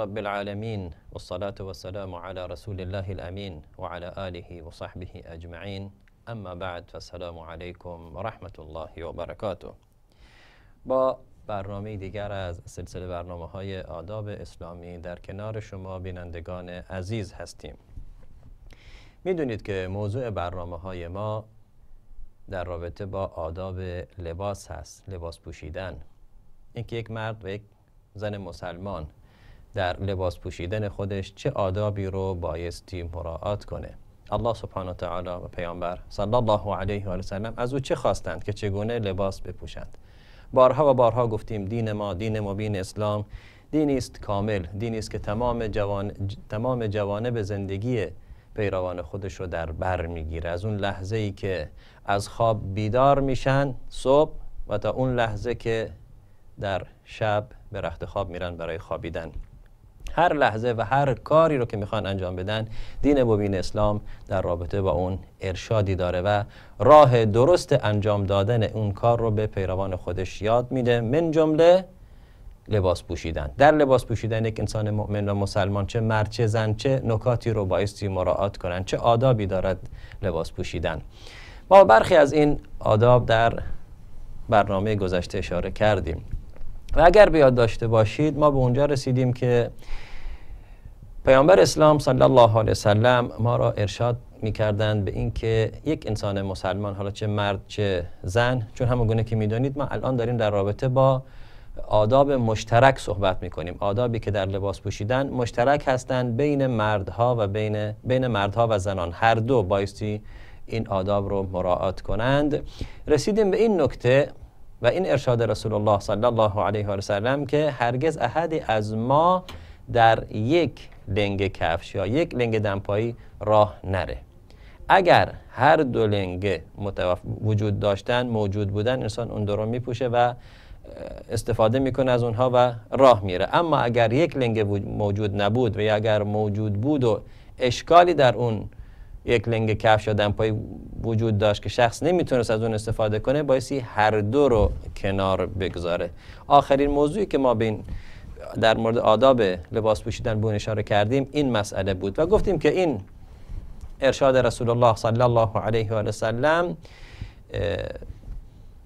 رب العالمين والصلاة والسلام على رسول الله الأمين وعلى آله وصحبه أجمعين أما بعد فالسلام عليكم ورحمة الله وبركاته با برنامه دیگر از سلسله برنامه های آداب اسلامی در کنار شما بینندگان عزیز هستیم میدونید که موضوع برنامه های ما در رابطه با آداب لباس هست لباس پوشیدن اینکه یک مرد و یک زن مسلمان در لباس پوشیدن خودش چه آدابی رو بایستی مراعات کنه الله سبحانه و تعالی و پیامبر صلی الله علیه و سلم از او چه خواستند که چگونه لباس بپوشند بارها و بارها گفتیم دین ما دین مبین اسلام دینی است کامل دینی است که تمام جوان تمام جوانب زندگی پیروان خودش رو در بر میگیره از اون لحظه ای که از خواب بیدار میشن صبح و تا اون لحظه که در شب به رخت خواب میرن برای خوابیدن هر لحظه و هر کاری رو که میخوان انجام بدن دین مبین اسلام در رابطه با اون ارشادی داره و راه درست انجام دادن اون کار رو به پیروان خودش یاد میده من جمله لباس پوشیدن در لباس پوشیدن یک انسان مؤمن و مسلمان چه مرد چه زن چه نکاتی رو بایستی مراعات کنن چه آدابی دارد لباس پوشیدن ما برخی از این آداب در برنامه گذشته اشاره کردیم و اگر بیاد داشته باشید ما به اونجا رسیدیم که پیامبر اسلام صلی الله علیه وسلم ما را ارشاد میکردند به اینکه یک انسان مسلمان حالا چه مرد چه زن چون همون گونه که میدانید ما الان داریم در رابطه با آداب مشترک صحبت میکنیم آدابی که در لباس پوشیدن مشترک هستند بین مردها و بین بین مردها و زنان هر دو بایستی این آداب رو مراعات کنند رسیدیم به این نکته و این ارشاد رسول الله صلی الله علیه و سلم که هرگز احدی از ما در یک لنگ کفش یا یک لنگ دمپایی راه نره اگر هر دو لنگ وجود داشتن موجود بودن انسان اون دو رو میپوشه و استفاده میکنه از اونها و راه میره اما اگر یک لنگ موجود نبود و یا اگر موجود بود و اشکالی در اون یک لنگ کفش یا دمپایی وجود داشت که شخص نمیتونست از اون استفاده کنه باعثی هر دو رو کنار بگذاره آخرین موضوعی که ما بین در مورد آداب لباس پوشیدن بون اشاره کردیم این مسئله بود و گفتیم که این ارشاد رسول الله صلی الله علیه و سلم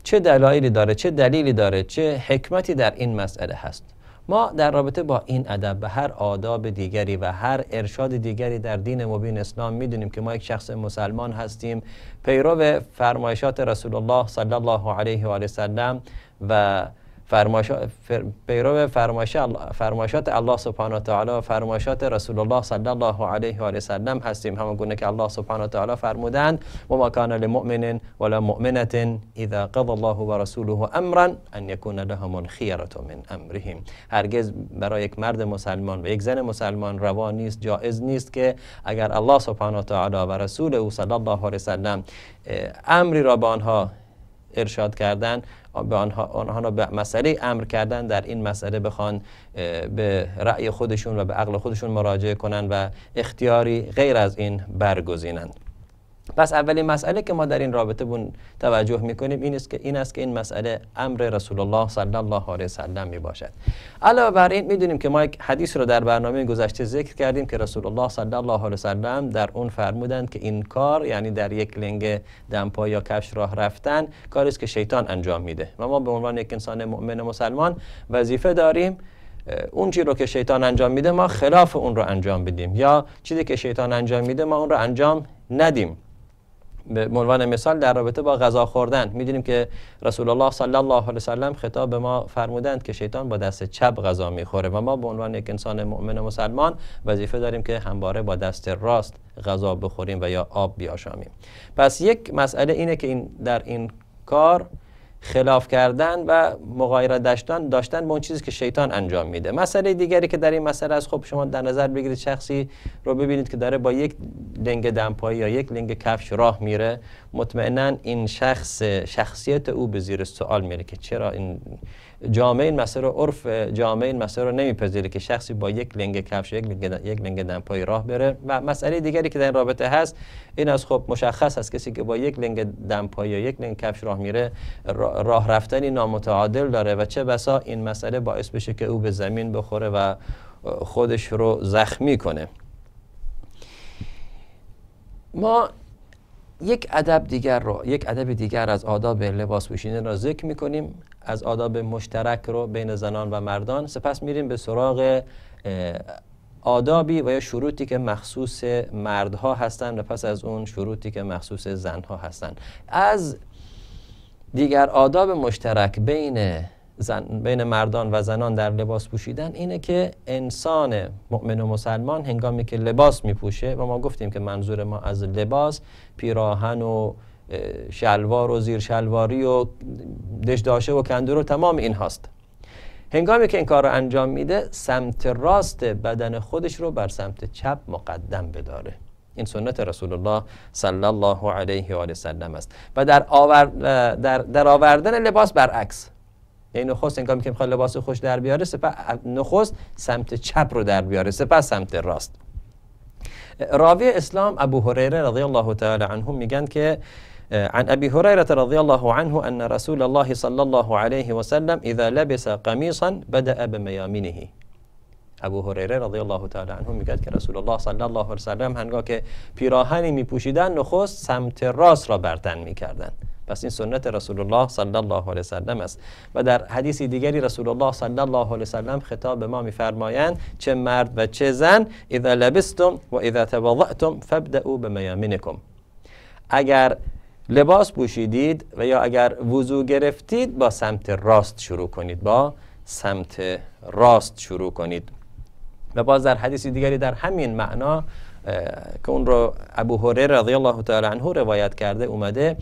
چه دلایلی داره چه دلیلی داره چه حکمتی در این مسئله هست ما در رابطه با این ادب به هر آداب دیگری و هر ارشاد دیگری در دین مبین اسلام میدونیم که ما یک شخص مسلمان هستیم پیرو فرمایشات رسول الله صلی الله علیه و آله و پیرو پیرو فرمایشات الله سبحانه و تعالی و فرمایشات رسول الله صلی الله علیه و سلم هستیم همان گونه که الله سبحانه و تعالی فرمودند و ما کان لمؤمن ولا مؤمنه اذا قضى الله و امرا ان يكون لهم الخيره من امرهم هرگز برای یک مرد مسلمان و یک زن مسلمان روا نیست جایز نیست که اگر الله سبحانه و تعالی و رسول او صلی الله علیه و سلم امری را به آنها ارشاد کردن به آنها, به مسئله امر کردن در این مسئله بخوان به رأی خودشون و به عقل خودشون مراجعه کنند و اختیاری غیر از این برگزینند پس اولین مسئله که ما در این رابطه بون توجه میکنیم این است که این است که این مسئله امر رسول الله صلی الله علیه وسلم می باشد علاوه بر این میدونیم که ما یک حدیث رو در برنامه گذشته ذکر کردیم که رسول الله صلی الله علیه وسلم در اون فرمودند که این کار یعنی در یک لنگ دمپا یا کفش راه رفتن کاری است که شیطان انجام میده و ما به عنوان یک انسان مؤمن مسلمان وظیفه داریم اون چی رو که شیطان انجام میده ما خلاف اون رو انجام بدیم یا چیزی که شیطان انجام میده ما اون رو انجام ندیم به عنوان مثال در رابطه با غذا خوردن میدونیم که رسول الله صلی الله علیه وسلم خطاب به ما فرمودند که شیطان با دست چپ غذا میخوره و ما به عنوان یک انسان مؤمن و مسلمان وظیفه داریم که همواره با دست راست غذا بخوریم و یا آب بیاشامیم پس یک مسئله اینه که این در این کار خلاف کردن و مغایرت داشتن داشتن به اون چیزی که شیطان انجام میده مسئله دیگری که در این مسئله از خب شما در نظر بگیرید شخصی رو ببینید که داره با یک لنگ دمپایی یا یک لنگ کفش راه میره مطمئنا این شخص شخصیت او به زیر سوال میره که چرا این جامعه این مسئله رو عرف جامعه این مسئله رو نمیپذیره که شخصی با یک لنگ کفش یک یک لنگ دمپایی راه بره و مسئله دیگری که در این رابطه هست این از خب مشخص است کسی که با یک لنگ دمپایی یا یک لنگ کفش راه میره راه رفتنی نامتعادل داره و چه بسا این مسئله باعث بشه که او به زمین بخوره و خودش رو زخمی کنه ما یک ادب دیگر رو یک ادب دیگر از آداب لباس پوشیدن را ذکر میکنیم از آداب مشترک رو بین زنان و مردان سپس میریم به سراغ آدابی و یا شروطی که مخصوص مردها هستند و پس از اون شروطی که مخصوص زنها هستند از دیگر آداب مشترک بین زن بین مردان و زنان در لباس پوشیدن اینه که انسان مؤمن و مسلمان هنگامی که لباس میپوشه و ما گفتیم که منظور ما از لباس پیراهن و شلوار و زیر شلواری و دشداشه و کندور و تمام این هاست هنگامی که این کار رو انجام میده سمت راست بدن خودش رو بر سمت چپ مقدم بداره این سنت رسول الله صلی الله علیه و آله سلم است و در, در, در آوردن لباس برعکس یعنی نخست هنگامی که میخواد لباس خوش در بیاره سپس نخست سمت چپ رو در بیاره سپس سمت راست راوی اسلام ابو هریره رضی الله تعالی عنه میگن که عن ابی هریره رضی الله عنه ان رسول الله صلى الله عليه وسلم اذا لبس قميصا بدأ بميامنه ابو هریره رضی الله تعالی عنه میگه که رسول الله صلی الله علیه و سلم هنگا که پیراهنی میپوشیدن نخست سمت راست را برتن تن میکردند پس این سنت رسول الله صلی الله علیه وسلم است و در حدیث دیگری رسول الله صلی الله علیه وسلم خطاب به ما میفرمایند چه مرد و چه زن اذا لبستم و اذا تواضعتم فابدعوا بمیامینکم اگر لباس پوشیدید و یا اگر وضوع گرفتید با سمت راست شروع کنید با سمت راست شروع کنید و باز در حدیث دیگری در همین معنا که اون رو ابو هریره رضی الله تعالی عنه روایت کرده اومده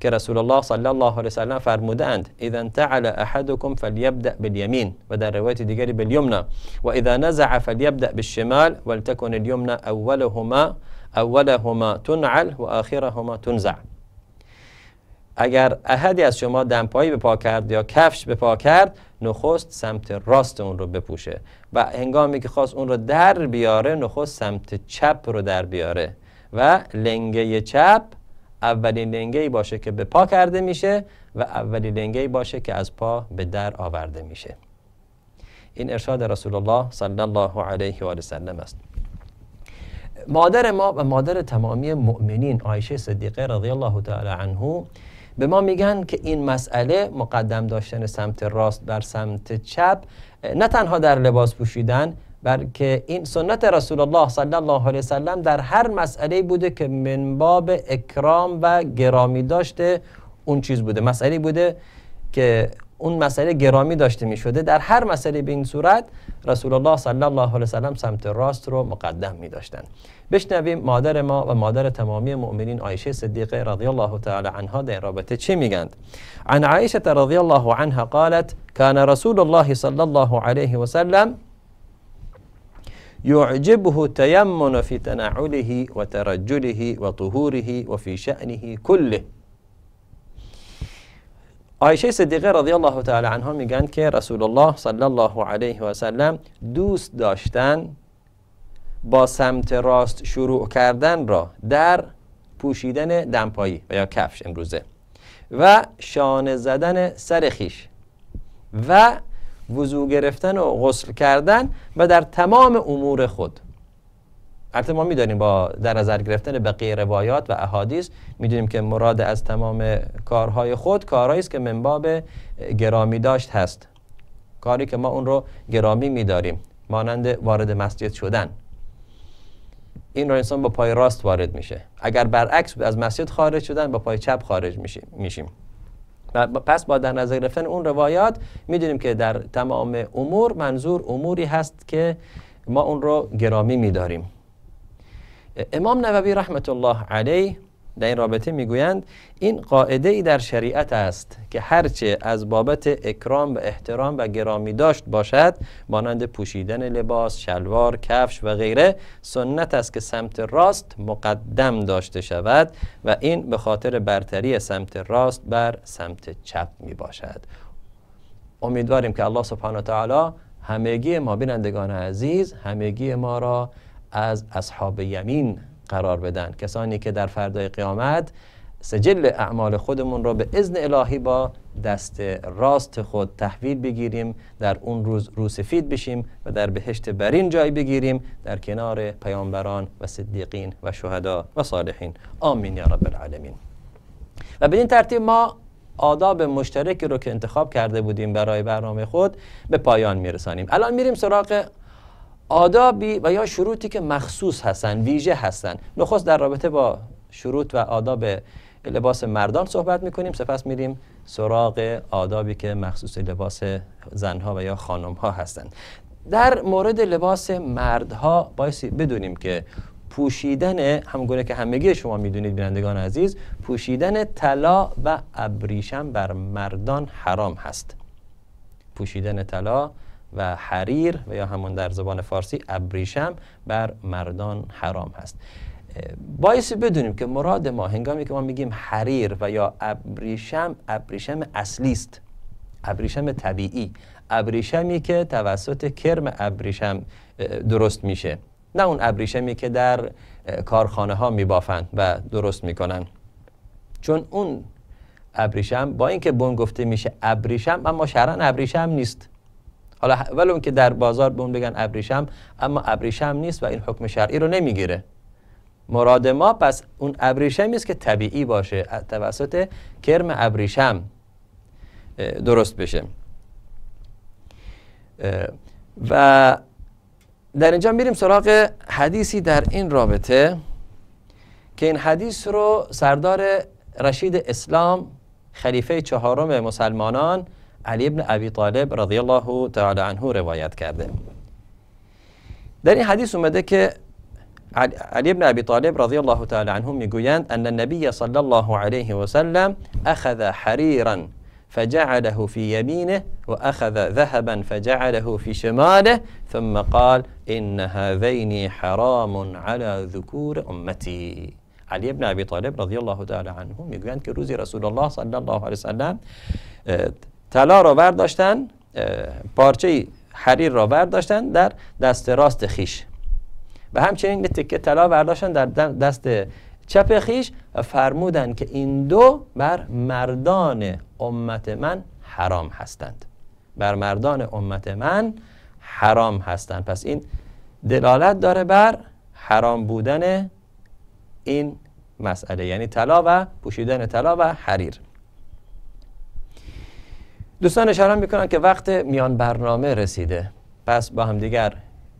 که رسول الله صلی الله علیه وسلم فرموده اند اذا انتعل احدكم فلیبدأ بالیمین و در روایت دیگری بالیمنا و اذا نزع فلیبدأ بالشمال ولتكن اليمنا اولهما اولهما تنعل و آخرهما تنزع اگر احدی از شما دمپایی به پا کرد یا کفش به پا کرد نخست سمت راست اون رو بپوشه و هنگامی که خواست اون رو در بیاره نخست سمت چپ رو در بیاره و لنگه چپ اولین لنگه باشه که به پا کرده میشه و اولین لنگه باشه که از پا به در آورده میشه این ارشاد رسول الله صلی الله علیه و سلم است مادر ما و مادر تمامی مؤمنین عایشه صدیقه رضی الله تعالی عنه به ما میگن که این مسئله مقدم داشتن سمت راست بر سمت چپ نه تنها در لباس پوشیدن بلکه این سنت رسول الله صلی الله علیه وسلم در هر مسئله بوده که منباب اکرام و گرامی داشته اون چیز بوده مسئله بوده که اون مسئله گرامی داشته می شده در هر مسئله به این صورت رسول الله صلی الله علیه وسلم سمت راست رو مقدم می داشتن بشنویم مادر ما و مادر تمامی مؤمنین عایشه صدیقه رضی الله تعالی عنها در رابطه چه میگند عن عایشه رضی الله عنها قالت کان رسول الله صلی الله علیه وسلم يعجبه تيمن في تنعله وترجله وطهوره وفي شأنه كله آیشه صدیقه رضی الله تعالی عنها میگن که رسول الله صلی الله علیه و سلم دوست داشتن با سمت راست شروع کردن را در پوشیدن دمپایی و یا کفش امروزه و شانه زدن سر خیش و وضو گرفتن و غسل کردن و در تمام امور خود البته ما میدانیم با در نظر گرفتن بقیه روایات و احادیث میدونیم که مراد از تمام کارهای خود کارهایی است که منباب گرامی داشت هست کاری که ما اون رو گرامی میداریم مانند وارد مسجد شدن این رو انسان با پای راست وارد میشه اگر برعکس از مسجد خارج شدن با پای چپ خارج میشیم پس با در نظر گرفتن اون روایات میدونیم که در تمام امور منظور اموری هست که ما اون رو گرامی میداریم امام نووی رحمت الله علیه در این رابطه میگویند این قاعده ای در شریعت است که هرچه از بابت اکرام و احترام و گرامی داشت باشد مانند پوشیدن لباس، شلوار، کفش و غیره سنت است که سمت راست مقدم داشته شود و این به خاطر برتری سمت راست بر سمت چپ می باشد امیدواریم که الله سبحانه و تعالی همگی ما بینندگان عزیز همگی ما را از اصحاب یمین قرار بدن کسانی که در فردای قیامت سجل اعمال خودمون رو به اذن الهی با دست راست خود تحویل بگیریم در اون روز روسفید بشیم و در بهشت برین جای بگیریم در کنار پیامبران و صدیقین و شهدا و صالحین آمین یا رب العالمین و به این ترتیب ما آداب مشترکی رو که انتخاب کرده بودیم برای برنامه خود به پایان میرسانیم الان میریم سراغ آدابی و یا شروطی که مخصوص هستن ویژه هستن نخست در رابطه با شروط و آداب لباس مردان صحبت میکنیم سپس میریم سراغ آدابی که مخصوص لباس زنها و یا خانمها هستند در مورد لباس مردها باید بدونیم که پوشیدن همگونه که همگی شما میدونید بینندگان عزیز پوشیدن طلا و ابریشم بر مردان حرام هست پوشیدن طلا و حریر و یا همون در زبان فارسی ابریشم بر مردان حرام هست باعثی بدونیم که مراد ما هنگامی که ما میگیم حریر و یا ابریشم ابریشم اصلی است ابریشم طبیعی ابریشمی که توسط کرم ابریشم درست میشه نه اون ابریشمی که در کارخانه ها میبافند و درست میکنن چون اون ابریشم با اینکه بون گفته میشه ابریشم اما شرعن ابریشم نیست حالا اون که در بازار به اون بگن ابریشم اما ابریشم نیست و این حکم شرعی رو نمیگیره مراد ما پس اون ابریشمی است که طبیعی باشه توسط کرم ابریشم درست بشه و در اینجا میریم سراغ حدیثی در این رابطه که این حدیث رو سردار رشید اسلام خلیفه چهارم مسلمانان علي بن أبي طالب رضي الله تعالى عنه روايات کرده داني حديث مدك علي بن أبي طالب رضي الله تعالى عنه يقولان أن النبي صلى الله عليه وسلم أخذ حريرا فجعله في يمينه وأخذ ذهبا فجعله في شماله ثم قال إن هذين حرام على ذكور أمتي علي بن أبي طالب رضي الله تعالى عنه يقولان كروزي رسول الله صلى الله عليه وسلم آه، طلا را داشتند پارچه حریر را ورداشتن در دست راست خیش و همچنین یه تکه طلا برداشتن در دست چپ خیش و فرمودن که این دو بر مردان امت من حرام هستند بر مردان امت من حرام هستند پس این دلالت داره بر حرام بودن این مسئله یعنی طلا و پوشیدن طلا و حریر دوستان اشاره میکنن که وقت میان برنامه رسیده پس با هم دیگر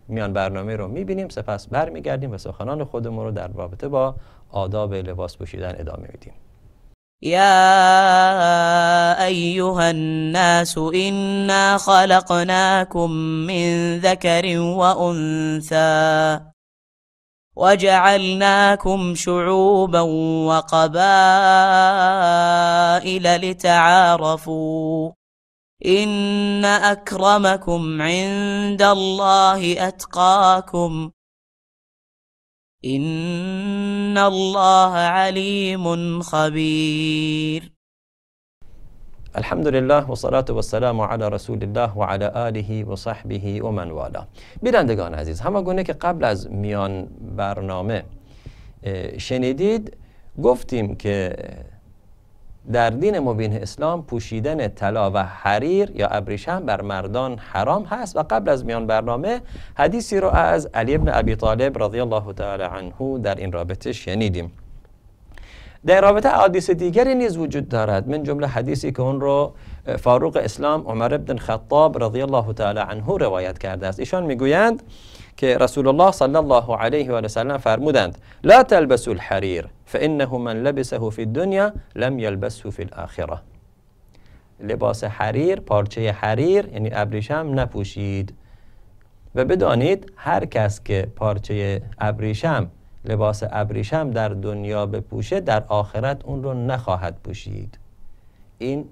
میان برنامه رو میبینیم سپس برمیگردیم و سخنان خودمون رو در رابطه با آداب لباس پوشیدن ادامه میدیم يا أيها الناس إنا خلقناكم من ذكر وأنثى وجعلناكم شعوبا وقبائل لتعارفوا إن أكرمكم عند الله أتقاكم إن الله عليم خبير الحمد لله salatu والسلام على رسول الله وعلى آله وصحبه ومن والاه ve men vala. بینندگان عزیز همه که قبل از میان برنامه شنیدید گفتیم که در دین مبین اسلام پوشیدن طلا و حریر یا ابریشم بر مردان حرام هست و قبل از میان برنامه حدیثی رو از علی ابن ابی طالب رضی الله تعالی عنه در این رابطه شنیدیم در رابطه حدیث دیگری نیز وجود دارد من جمله حدیثی که اون رو فاروق اسلام عمر بن خطاب رضی الله تعالی عنه روایت کرده است ایشان میگویند که رسول الله صلی الله علیه و سلم فرمودند لا تلبسوا الحریر فانه من لبسه فی الدنیا لم یلبسه فی الاخره لباس حریر پارچه حریر یعنی ابریشم نپوشید و بدانید هر کس که پارچه ابریشم لباس ابریشم در دنیا بپوشه در آخرت اون رو نخواهد پوشید این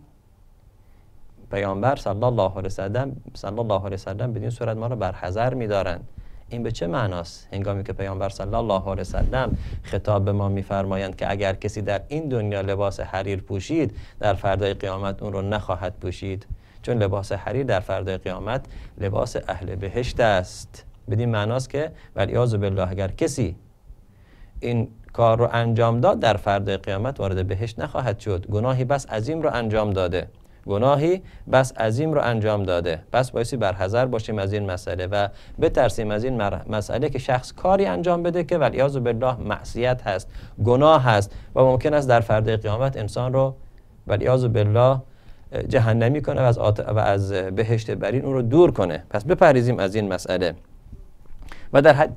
پیامبر صلی الله علیه سلم، صلی الله علیه سلم، بدین صورت ما را بر حذر می‌دارند این به چه معناست هنگامی که پیامبر صلی الله علیه وسلم خطاب به ما میفرمایند که اگر کسی در این دنیا لباس حریر پوشید در فردای قیامت اون رو نخواهد پوشید چون لباس حریر در فردای قیامت لباس اهل بهشت است بدین معناست که ولی بالله اگر کسی این کار رو انجام داد در فردای قیامت وارد بهشت نخواهد شد گناهی بس عظیم رو انجام داده گناهی بس عظیم رو انجام داده پس بایستی برحضر باشیم از این مسئله و بترسیم از این مسئله که شخص کاری انجام بده که به بالله معصیت هست گناه هست و ممکن است در فرد قیامت انسان رو به بالله جهنمی کنه و از, و از بهشت برین اون رو دور کنه پس بپریزیم از این مسئله و در, حد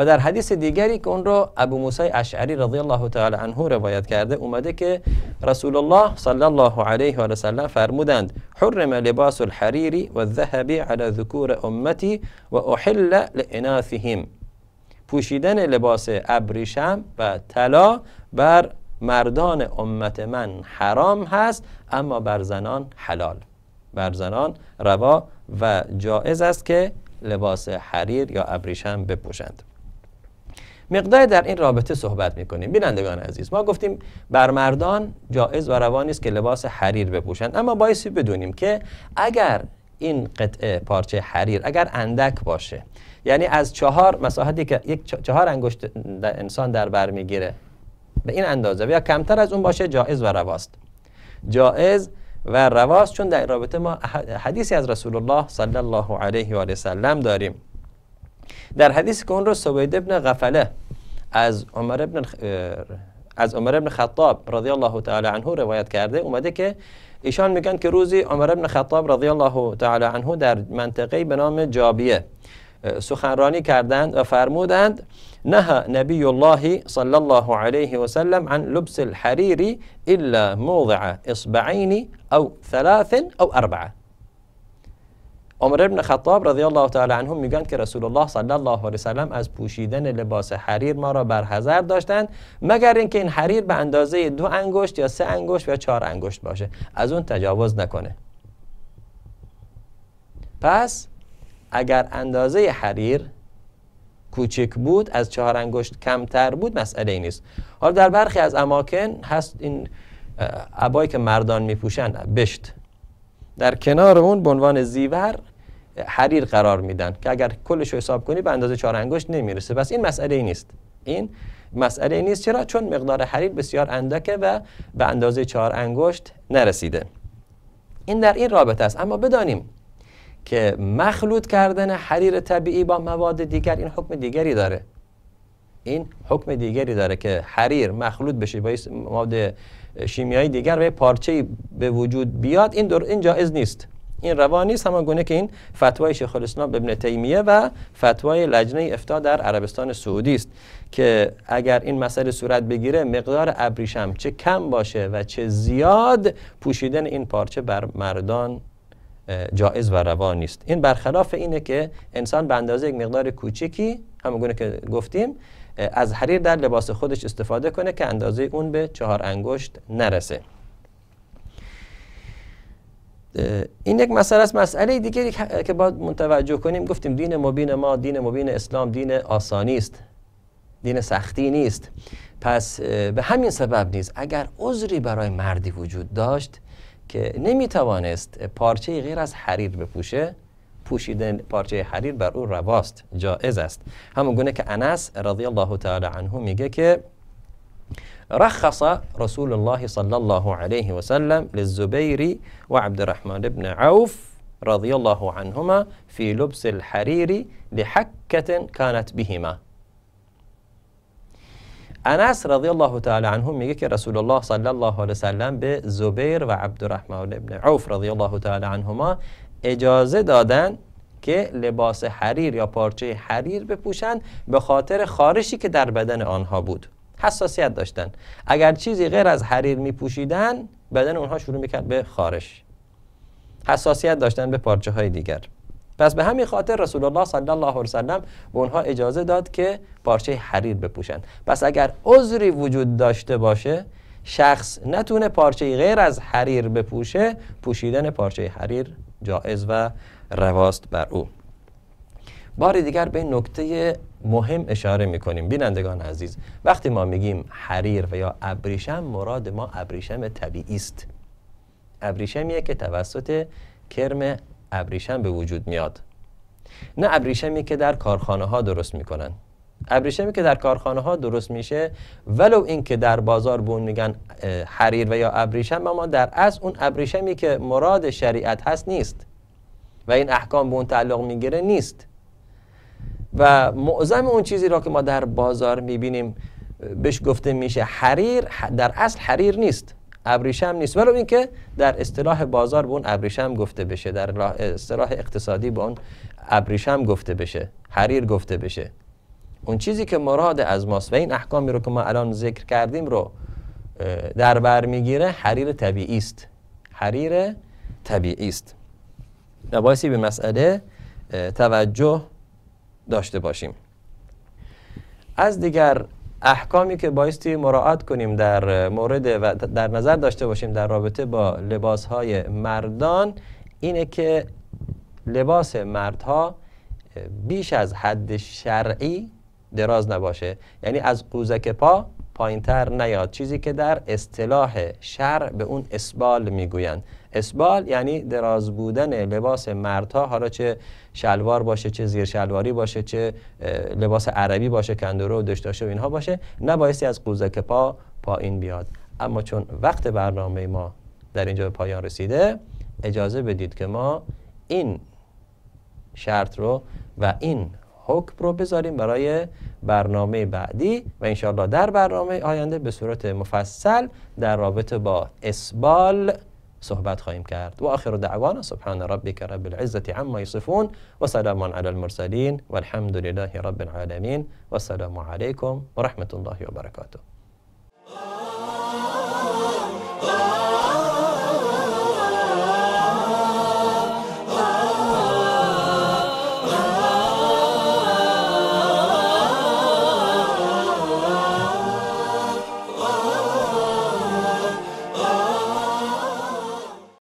و در حدیث دیگری که اون رو ابو موسی اشعری رضی الله تعالی عنه روایت کرده اومده که رسول الله صلی الله علیه و سلم فرمودند حرم لباس الحریری و الذهب علی ذکور امتی و احل لاناثهم پوشیدن لباس ابریشم و طلا بر مردان امت من حرام هست اما بر زنان حلال بر زنان روا و جائز است که لباس حریر یا ابریشم بپوشند مقداری در این رابطه صحبت میکنیم بینندگان عزیز ما گفتیم بر مردان جائز و روانی است که لباس حریر بپوشند اما بایستی بدونیم که اگر این قطعه پارچه حریر اگر اندک باشه یعنی از چهار مساحتی که یک چهار انگشت انسان در بر میگیره به این اندازه یا کمتر از اون باشه جایز و رواست جائز و رواست چون در رابطه ما حدیثی از رسول الله صلی الله علیه و سلم داریم در حدیث که اون رو سوید ابن غفله از عمر ابن اه، از عمر ابن خطاب رضی الله تعالی عنه روایت کرده اومده که ایشان میگن که روزی عمر ابن خطاب رضی الله تعالی عنه در منطقه به نام جابیه اه، سخنرانی کردند و فرمودند نهى نبی الله صلی الله علیه و سلم عن لبس الحریری الا موضع اصبعین او ثلاث او اربعه عمر ابن خطاب رضی الله تعالی عنه میگن که رسول الله صلی الله علیه وسلم از پوشیدن لباس حریر ما را برحذر داشتند مگر اینکه این حریر به اندازه دو انگشت یا سه انگشت یا چهار انگشت باشه از اون تجاوز نکنه پس اگر اندازه حریر کوچک بود از چهار انگشت کمتر بود مسئله ای نیست حالا در برخی از اماکن هست این عبایی که مردان میپوشند بشت در کنار اون به عنوان زیور حریر قرار میدن که اگر کلش رو حساب کنی به اندازه چهار انگشت نمیرسه پس این مسئله ای نیست این مسئله نیست چرا چون مقدار حریر بسیار اندکه و به اندازه چهار انگشت نرسیده این در این رابطه است اما بدانیم که مخلوط کردن حریر طبیعی با مواد دیگر این حکم دیگری داره این حکم دیگری داره که حریر مخلوط بشه با مواد شیمیایی دیگر و پارچه به وجود بیاد این در این نیست این روا نیست همان گونه که این فتوای شیخ الاسلام ابن تیمیه و فتوای لجنه افتا در عربستان سعودی است که اگر این مسئله صورت بگیره مقدار ابریشم چه کم باشه و چه زیاد پوشیدن این پارچه بر مردان جایز و روا نیست این برخلاف اینه که انسان به اندازه یک مقدار کوچکی گونه که گفتیم از حریر در لباس خودش استفاده کنه که اندازه اون به چهار انگشت نرسه این یک مسئله است مسئله دیگری که باید متوجه کنیم گفتیم دین مبین ما دین مبین اسلام دین آسانی است دین سختی نیست پس به همین سبب نیست اگر عذری برای مردی وجود داشت که نمیتوانست پارچه غیر از حریر بپوشه پوشیدن پارچه حریر بر او رواست جائز است همون گونه که انس رضی الله تعالی عنه میگه که رخص رسول الله صلى الله عليه وسلم للزبير وعبد الرحمن بن عوف رضي الله عنهما في لبس الحرير لحكة كانت بهما انس رضی الله تعالی عنهم میگه که رسول الله صلی الله علیه وسلم به زبیر و بن ابن عوف رضی الله تعالی عنهما اجازه دادن که لباس حریر یا پارچه حریر بپوشند به خاطر خارشی که در بدن آنها بود حساسیت داشتن اگر چیزی غیر از حریر می پوشیدن بدن اونها شروع میکرد به خارش حساسیت داشتن به پارچه های دیگر پس به همین خاطر رسول الله صلی الله علیه و سلم به اونها اجازه داد که پارچه حریر بپوشند پس اگر عذری وجود داشته باشه شخص نتونه پارچه غیر از حریر بپوشه پوشیدن پارچه حریر جائز و رواست بر او بار دیگر به نکته مهم اشاره میکنیم بینندگان عزیز وقتی ما میگیم حریر و یا ابریشم مراد ما ابریشم طبیعی است ابریشمیه که توسط کرم ابریشم به وجود میاد نه ابریشمی که در کارخانه ها درست میکنن ابریشمی که در کارخانه ها درست میشه ولو اینکه در بازار بون میگن حریر و یا ابریشم اما در اصل اون ابریشمی که مراد شریعت هست نیست و این احکام به اون تعلق میگیره نیست و معظم اون چیزی را که ما در بازار میبینیم بهش گفته میشه حریر در اصل حریر نیست ابریشم نیست ولو اینکه در اصطلاح بازار به اون ابریشم گفته بشه در اصطلاح اقتصادی به اون ابریشم گفته بشه حریر گفته بشه اون چیزی که مراد از ماست و این احکامی رو که ما الان ذکر کردیم رو در بر میگیره حریر طبیعی است حریر طبیعی است به مسئله توجه داشته باشیم از دیگر احکامی که بایستی مراعات کنیم در مورد و در نظر داشته باشیم در رابطه با لباس های مردان اینه که لباس مردها بیش از حد شرعی دراز نباشه یعنی از قوزک پا پایینتر نیاد چیزی که در اصطلاح شرع به اون اسبال میگویند اسبال یعنی دراز بودن لباس مردها حالا چه شلوار باشه چه زیر شلواری باشه چه لباس عربی باشه کندورو و دشتاشه و اینها باشه نبایستی از قوزک پا پایین بیاد اما چون وقت برنامه ما در اینجا به پایان رسیده اجازه بدید که ما این شرط رو و این حکم رو بذاریم برای برنامه بعدی و انشاءالله در برنامه آینده به صورت مفصل در رابطه با اسبال صحبت خواهیم کرد و آخر دعوانا سبحان ربك رب العزة عما يصفون وسلام على المرسلين والحمد لله رب العالمين والسلام عليكم ورحمة الله وبركاته